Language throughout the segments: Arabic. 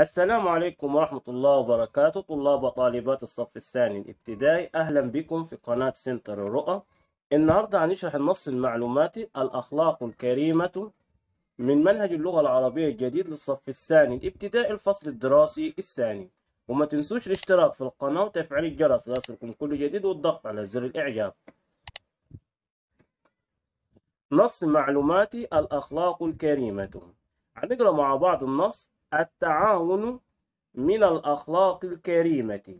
السلام عليكم ورحمة الله وبركاته طلاب وطالبات الصف الثاني الابتدائي أهلا بكم في قناة سنتر الرؤى النهاردة هنشرح النص المعلوماتي الأخلاق الكريمة من منهج اللغة العربية الجديد للصف الثاني الابتدائي الفصل الدراسي الثاني وما تنسوش الاشتراك في القناة وتفعيل الجرس ليصلكم كل جديد والضغط على زر الإعجاب نص معلوماتي الأخلاق الكريمة هنقرأ مع بعض النص التعاون من الأخلاق الكريمة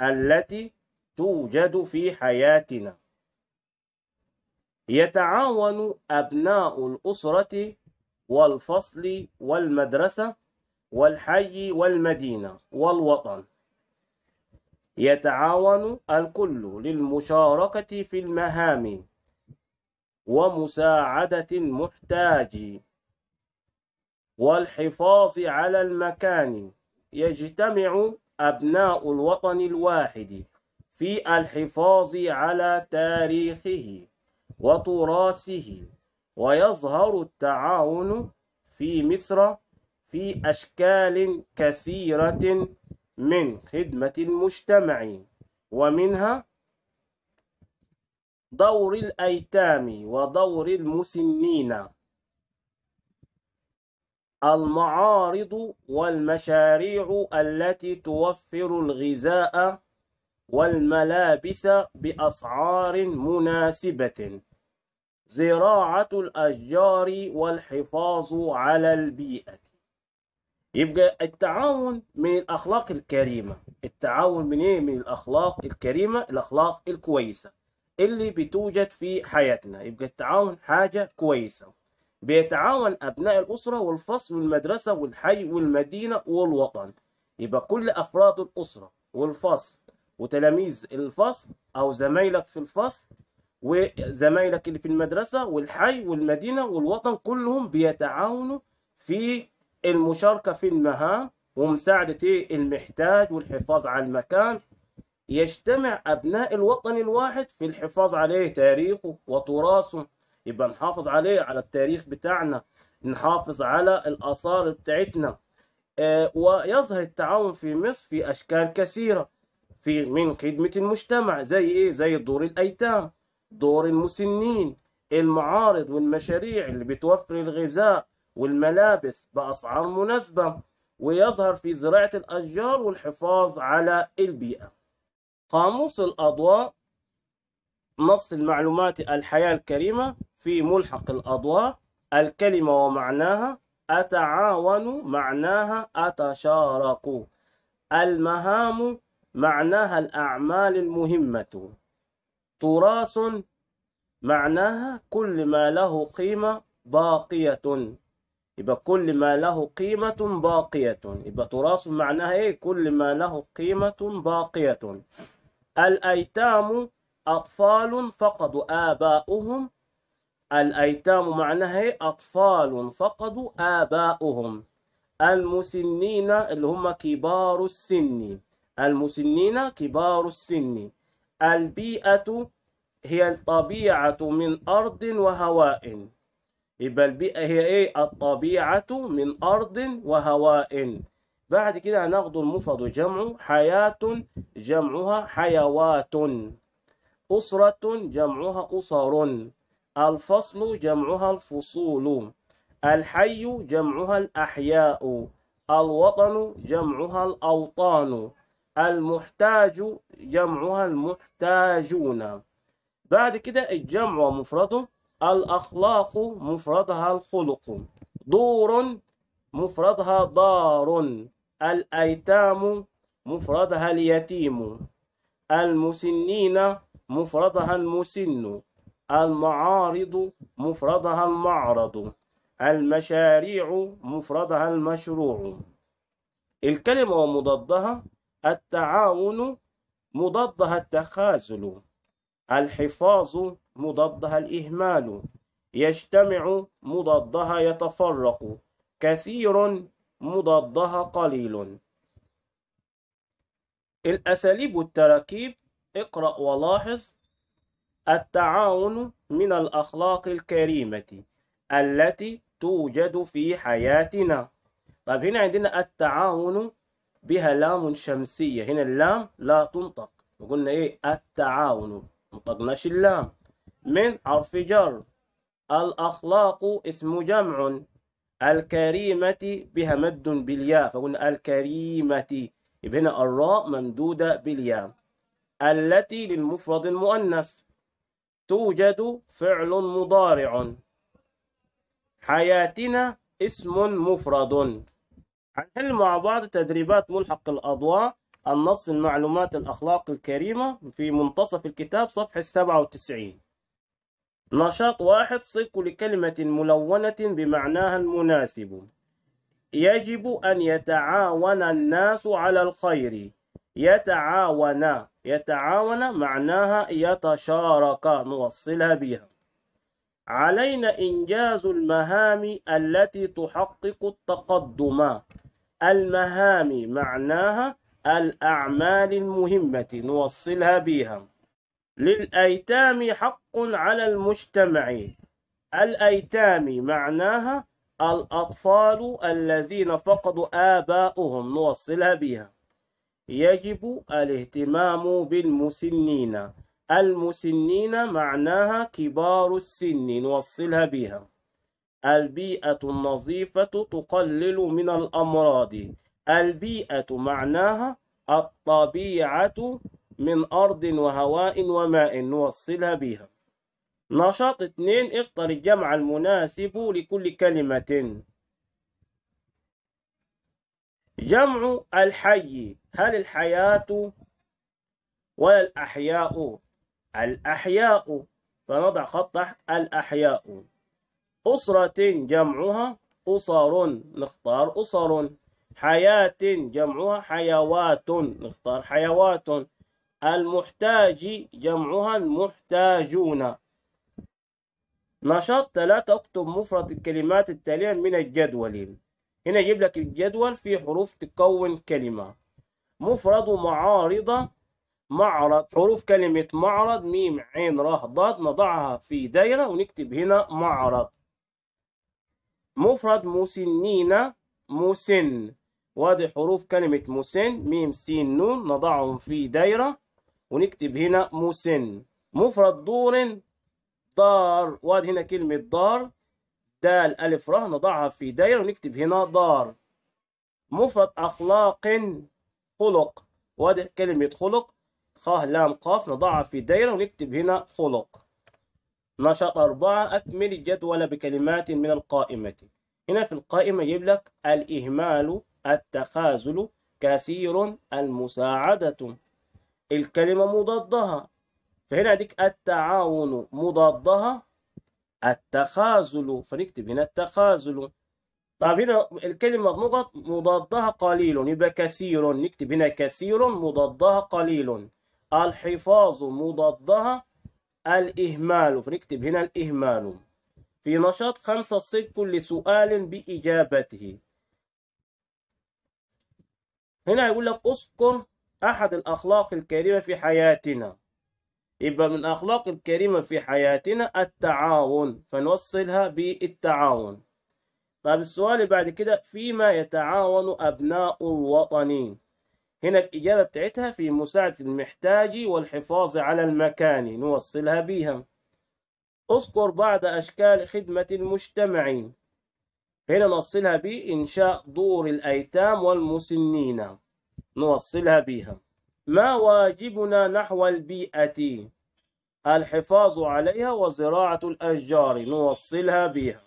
التي توجد في حياتنا يتعاون أبناء الأسرة والفصل والمدرسة والحي والمدينة والوطن يتعاون الكل للمشاركة في المهام ومساعدة المحتاج والحفاظ على المكان يجتمع أبناء الوطن الواحد في الحفاظ على تاريخه وتراثه ويظهر التعاون في مصر في أشكال كثيرة من خدمة المجتمع ومنها دور الأيتام ودور المسنين المعارض والمشاريع التي توفر الغذاء والملابس بأسعار مناسبة زراعة الأشجار والحفاظ على البيئة يبقى التعاون من الأخلاق الكريمة التعاون من إيه؟ من الأخلاق الكريمة الأخلاق الكويسة اللي بتوجد في حياتنا يبقى التعاون حاجة كويسة بيتعاون أبناء الأسرة والفصل والمدرسة والحي والمدينة والوطن يبقى كل أفراد الأسرة والفصل وتلاميذ الفصل أو زمايلك في الفصل وزمايلك اللي في المدرسة والحي والمدينة والوطن كلهم بيتعاونوا في المشاركة في المهام ومساعدة إيه؟ المحتاج والحفاظ على المكان يجتمع أبناء الوطن الواحد في الحفاظ عليه تاريخه وتراثه يبقى نحافظ عليه على التاريخ بتاعنا نحافظ على الآثار بتاعتنا آه، ويظهر التعاون في مصر في أشكال كثيرة في من خدمة المجتمع زي إيه؟ زي دور الأيتام دور المسنين المعارض والمشاريع اللي بتوفر الغذاء والملابس بأسعار مناسبة ويظهر في زراعة الأشجار والحفاظ على البيئة قاموس الأضواء نص المعلومات الحياة الكريمة في ملحق الأضواء الكلمة ومعناها أتعاون معناها أتشارك المهام معناها الأعمال المهمة تراث معناها كل ما له قيمة باقية يبقى كل ما له قيمة باقية يبقى تراث معناها إيه كل ما له قيمة باقية الأيتام أطفال فقدوا آباؤهم الأيتام معناها إيه؟ أطفال فقدوا آباؤهم المسنين اللي هم كبار السن المسنين كبار السن البيئة هي الطبيعة من أرض وهواء يبقى البيئة هي إيه الطبيعة من أرض وهواء بعد كده هناخد المفرد جمع حياة جمعها حيوات أسرة جمعها أسر الفصل جمعها الفصول الحي جمعها الأحياء الوطن جمعها الأوطان المحتاج جمعها المحتاجون بعد كده الجمع ومفرده الأخلاق مفردها الخلق دور مفردها دار الأيتام مفردها اليتيم المسنين مفردها المسن المعارض مفردها المعرض المشاريع مفردها المشروع الكلمة ومضادها التعاون مضادها التخاذل الحفاظ مضادها الإهمال يجتمع مضادها يتفرق كثير مضادها قليل الأساليب والتراكيب اقرأ ولاحظ التعاون من الأخلاق الكريمة التي توجد في حياتنا طيب هنا عندنا التعاون بها لام شمسية هنا اللام لا تنطق وقلنا إيه التعاون نطقناش اللام من حرف جر الأخلاق اسم جمع الكريمة بها مد بالياء فقلنا الكريمة يبقى هنا الراء ممدودة بالياء التي للمفرد المؤنث توجد فعل مضارع حياتنا اسم مفرد هنحل مع بعض تدريبات ملحق الأضواء النص المعلومات الأخلاق الكريمة في منتصف الكتاب صفحة 97 نشاط واحد صك لكلمة ملونة بمعناها المناسب يجب أن يتعاون الناس على الخير يتعاون يتعاون معناها يتشارك نوصلها بها علينا إنجاز المهام التي تحقق التقدم المهام معناها الأعمال المهمة نوصلها بها للأيتام حق على المجتمع الأيتام معناها الأطفال الذين فقدوا آباؤهم نوصلها بها يجب الاهتمام بالمسنين المسنين معناها كبار السن نوصلها بها البيئة النظيفة تقلل من الأمراض البيئة معناها الطبيعة من أرض وهواء وماء نوصلها بها نشاط اتنين اختر الجمع المناسب لكل كلمة جمع الحي هل الحياة ولا الأحياء الأحياء فنضع خط تحت الأحياء أسرة جمعها أسر نختار أسر حياة جمعها حيوات نختار حيوات المحتاج جمعها المحتاجون نشاط ثلاثة اكتب مفرد الكلمات التالية من الجدول هنا يجيب لك الجدول فيه حروف تكون كلمة مفرد ومعارضة معرض حروف كلمة معرض ميم عين راء ضاد نضعها في دايرة ونكتب هنا معرض مفرد مسنين مسن وادي حروف كلمة مسن ميم سين نون نضعهم في دايرة ونكتب هنا مسن مفرد دور دار وادي هنا كلمة دار دال ألف راه نضعها في دايرة ونكتب هنا دار مفرد أخلاق خلق واضح كلمة خلق خاه لام قاف نضعها في دايرة ونكتب هنا خلق نشاط أربعة أكمل الجدول بكلمات من القائمة هنا في القائمة يجيب لك الإهمال التخاذل كثير المساعدة الكلمة مضادها فهنا عندك التعاون مضادها التخاذل فنكتب هنا التخاذل طب هنا الكلمة مضاد مضادها قليل يبقى كثير نكتب هنا كثير مضادها قليل الحفاظ مضادها الإهمال فنكتب هنا الإهمال في نشاط خمسة صدق لسؤال بإجابته هنا يقول لك أذكر أحد الأخلاق الكريمة في حياتنا يبقى من الأخلاق الكريمة في حياتنا التعاون فنوصلها بالتعاون طيب السؤال اللي بعد كده فيما يتعاون أبناء الوطن هنا الإجابة بتاعتها في مساعدة المحتاج والحفاظ على المكان نوصلها بها اذكر بعض أشكال خدمة المجتمع هنا نوصلها بإنشاء دور الأيتام والمسنين نوصلها بها ما واجبنا نحو البيئة الحفاظ عليها وزراعة الأشجار نوصلها بها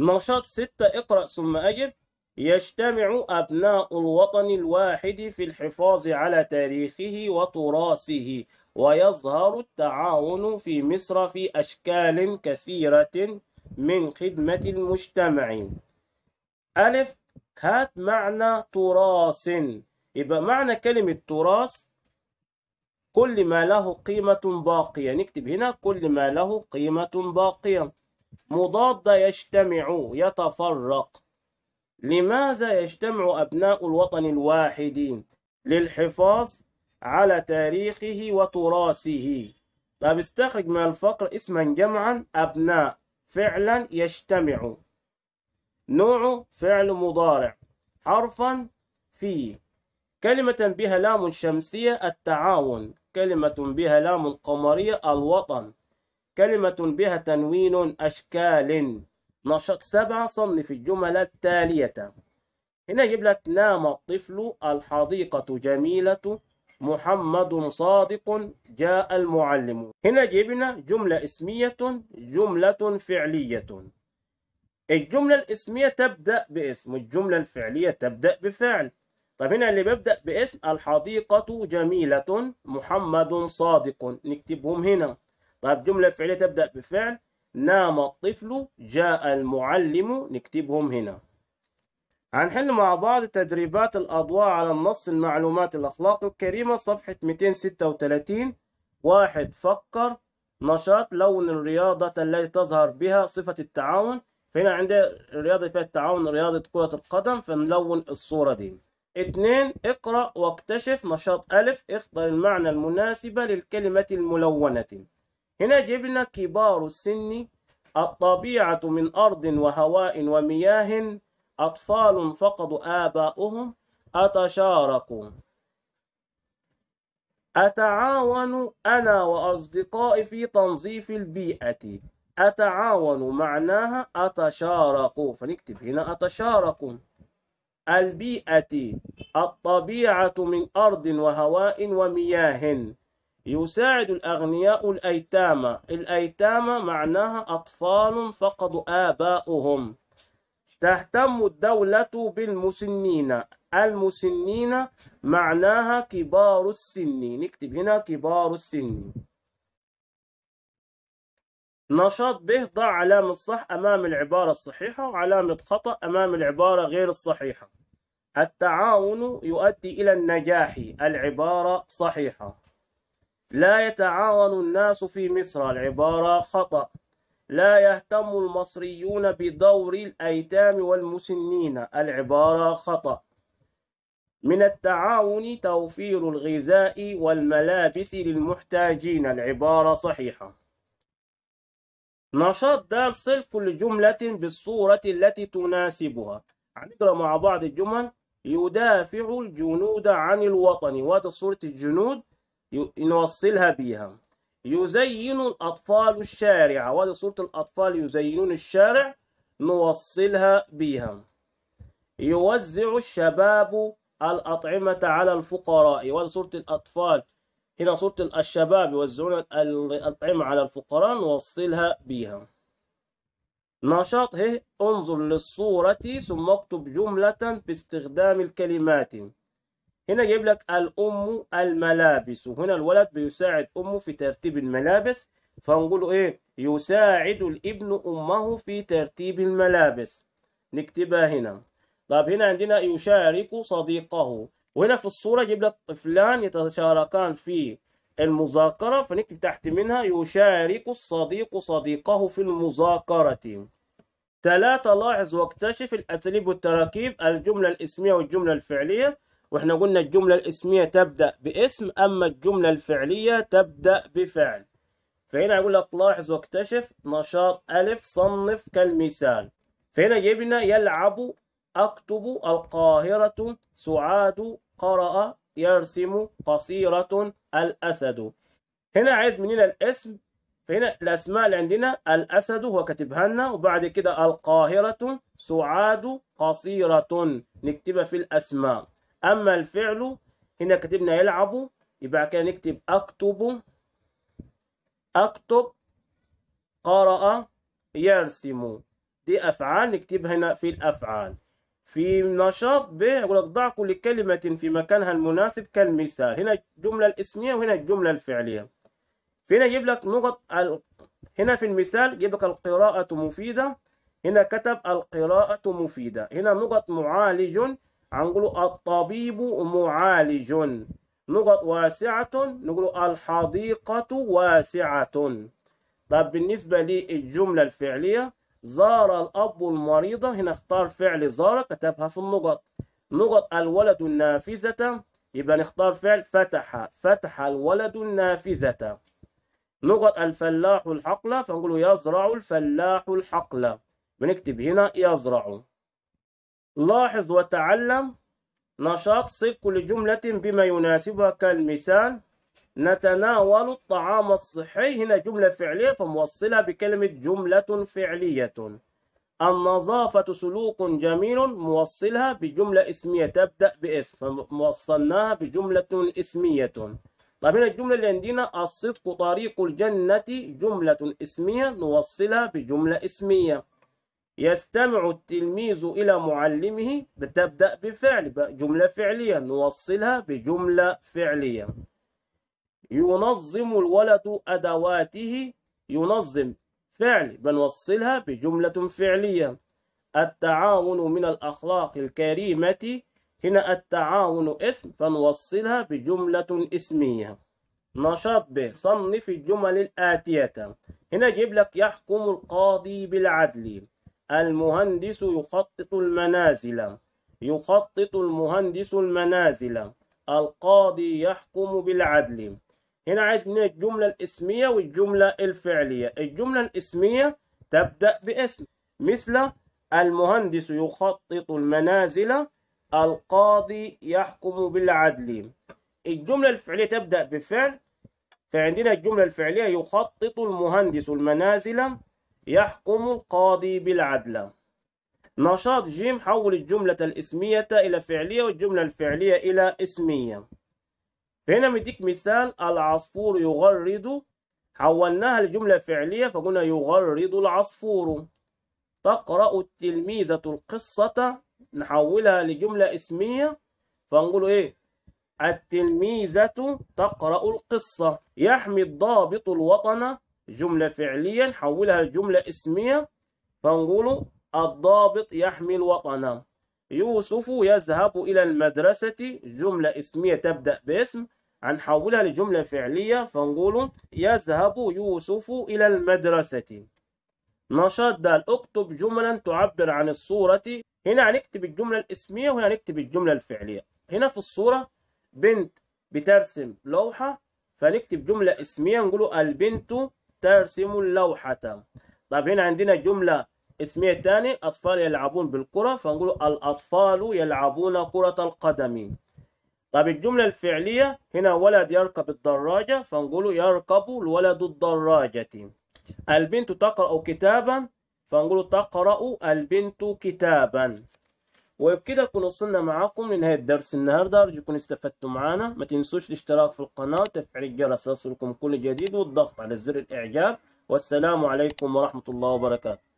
نشاط ستة اقرأ ثم أجب يجتمع أبناء الوطن الواحد في الحفاظ على تاريخه وتراثه ويظهر التعاون في مصر في أشكال كثيرة من خدمة المجتمع ألف هات معنى تراث يبقى معنى كلمة تراث كل ما له قيمة باقية نكتب هنا كل ما له قيمة باقية مضاد يجتمع يتفرق لماذا يجتمع أبناء الوطن الواحد للحفاظ على تاريخه وتراثه طب استخرج من الفقر اسما جمعا أبناء فعلا يجتمع نوع فعل مضارع حرفا فيه كلمة بها لام شمسية التعاون كلمة بها لام قمرية الوطن كلمة بها تنوين أشكال نشاط سبعة صنف الجمل التالية هنا يجيب لك نام الطفل الحديقة جميلة محمد صادق جاء المعلم هنا جبنا جملة اسمية جملة فعلية الجملة الاسمية تبدأ باسم الجملة الفعلية تبدأ بفعل طيب هنا اللي بيبدأ باسم الحديقة جميلة محمد صادق نكتبهم هنا طيب جملة فعلية تبدأ بفعل نام الطفل جاء المعلم نكتبهم هنا هنحل مع بعض تدريبات الأضواء على النص المعلومات الأخلاق الكريمة صفحة 236 واحد فكر نشاط لون الرياضة التي تظهر بها صفة التعاون فهنا عندي رياضة فيها التعاون رياضة كرة القدم فنلون الصورة دي اتنين اقرأ واكتشف نشاط ألف اختر المعنى المناسب للكلمة الملونة هنا جبنا كبار السن الطبيعة من أرض وهواء ومياه أطفال فقدوا آباؤهم أتشاركوا أتعاون أنا وأصدقائي في تنظيف البيئة أتعاون معناها أتشارك فنكتب هنا أتشارك البيئة الطبيعة من أرض وهواء ومياه يساعد الأغنياء الأيتام الأيتام معناها أطفال فقدوا آباؤهم تهتم الدولة بالمسنين المسنين معناها كبار السن نكتب هنا كبار السن نشاط به ضع علامة صح أمام العبارة الصحيحة وعلامة خطأ أمام العبارة غير الصحيحة التعاون يؤدي إلى النجاح العبارة صحيحة لا يتعاون الناس في مصر العبارة خطأ لا يهتم المصريون بدور الأيتام والمسنين العبارة خطأ من التعاون توفير الغذاء والملابس للمحتاجين العبارة صحيحة نشاط ده صل كل جملة بالصورة التي تناسبها هنقرا مع بعض الجمل يدافع الجنود عن الوطن وهذا صورة الجنود نوصلها بها يزين الأطفال الشارع وهذه صورة الأطفال يزينون الشارع نوصلها بها يوزع الشباب الأطعمة على الفقراء وهذه صورة الأطفال هنا صورة الشباب يوزعون الأطعمة على الفقراء نوصلها بها نشاط هي انظر للصورة ثم اكتب جملة باستخدام الكلمات هنا جايب لك الأم الملابس وهنا الولد بيساعد أمه في ترتيب الملابس فنقول إيه يساعد الابن أمه في ترتيب الملابس نكتبها هنا طب هنا عندنا يشارك صديقه وهنا في الصورة جيب لك طفلان يتشاركان في المذاكرة فنكتب تحت منها يشارك الصديق صديقه في المذاكرة ثلاثة لاحظ واكتشف الأساليب والتراكيب الجملة الاسمية والجملة الفعلية واحنا قلنا الجملة الاسمية تبدأ باسم أما الجملة الفعلية تبدأ بفعل فهنا يقول لك لاحظ واكتشف نشاط ألف صنف كالمثال فهنا جايب لنا يلعب أكتب القاهرة سعاد قرأ يرسم قصيرة الأسد هنا عايز مننا الاسم فهنا الأسماء اللي عندنا الأسد هو كاتبها لنا وبعد كده القاهرة سعاد قصيرة نكتبها في الأسماء أما الفعل هنا كتبنا يلعب يبقى كده نكتب أكتب أكتب قرأ يرسم دي أفعال نكتبها هنا في الأفعال في نشاط ب يقول لك ضع كل كلمة في مكانها المناسب كالمثال هنا الجملة الاسمية وهنا الجملة الفعلية فهنا يجيب لك نقط ال... هنا في المثال يجيب لك القراءة مفيدة هنا كتب القراءة مفيدة هنا نقط معالج نقول الطبيب معالج نقط واسعة نقول الحديقة واسعة طب بالنسبة للجملة الفعلية زار الأب المريضة هنا اختار فعل زار كتبها في النقط نقط الولد النافذة يبقى نختار فعل فتح فتح الولد النافذة نقط الفلاح الحقل فنقول يزرع الفلاح الحقل بنكتب هنا يزرع لاحظ وتعلم نشاط صيغ كل جملة بما يناسبها كالمثال نتناول الطعام الصحي هنا جملة فعلية فموصلها بكلمة جملة فعلية النظافة سلوك جميل موصلها بجملة اسمية تبدأ باسم فموصلناها بجملة اسمية طيب هنا الجملة اللي عندنا الصدق طريق الجنة جملة اسمية نوصلها بجملة اسمية يستمع التلميذ إلى معلمه بتبدأ بفعل جملة فعلية نوصلها بجملة فعلية ينظم الولد أدواته ينظم فعل بنوصلها بجملة فعلية التعاون من الأخلاق الكريمة هنا التعاون اسم فنوصلها بجملة اسمية نشاط ب صنف الجمل الآتية هنا جيب لك يحكم القاضي بالعدل المهندس يخطط المنازل يخطط المهندس المنازل القاضي يحكم بالعدل هنا عندنا الجملة الاسمية والجملة الفعلية الجملة الاسمية تبدأ باسم مثل المهندس يخطط المنازل القاضي يحكم بالعدل الجملة الفعلية تبدأ بفعل فعندنا الجملة الفعلية يخطط المهندس المنازل يحكم القاضي بالعدل نشاط جيم حول الجملة الاسمية إلى فعلية والجملة الفعلية إلى اسمية فهنا مديك مثال العصفور يغرد حولناها لجملة فعلية فقلنا يغرد العصفور تقرأ التلميذة القصة نحولها لجملة اسمية فنقول إيه التلميذة تقرأ القصة يحمي الضابط الوطن جملة فعلية نحولها لجملة اسمية فنقول الضابط يحمي الوطن يوسف يذهب إلى المدرسة جملة اسمية تبدأ باسم هنحولها لجملة فعلية فنقول يذهب يوسف إلى المدرسة نشاط ده اكتب جملا تعبر عن الصورة هنا هنكتب الجملة الاسمية وهنا هنكتب الجملة الفعلية هنا في الصورة بنت بترسم لوحة فنكتب جملة اسمية نقول البنت ترسم اللوحة طب هنا عندنا جملة اسمية تاني أطفال يلعبون بالكرة فنقول الأطفال يلعبون كرة القدم طب الجملة الفعلية هنا ولد يركب الدراجة فنقول يركب الولد الدراجة البنت تقرأ كتابا فنقول تقرأ البنت كتابا وبكده نكون وصلنا معاكم لنهاية درس النهاردة أرجو تكونوا استفدتوا معانا ما تنسوش الاشتراك في القناة وتفعيل الجرس ليصلكم كل جديد والضغط على زر الإعجاب والسلام عليكم ورحمة الله وبركاته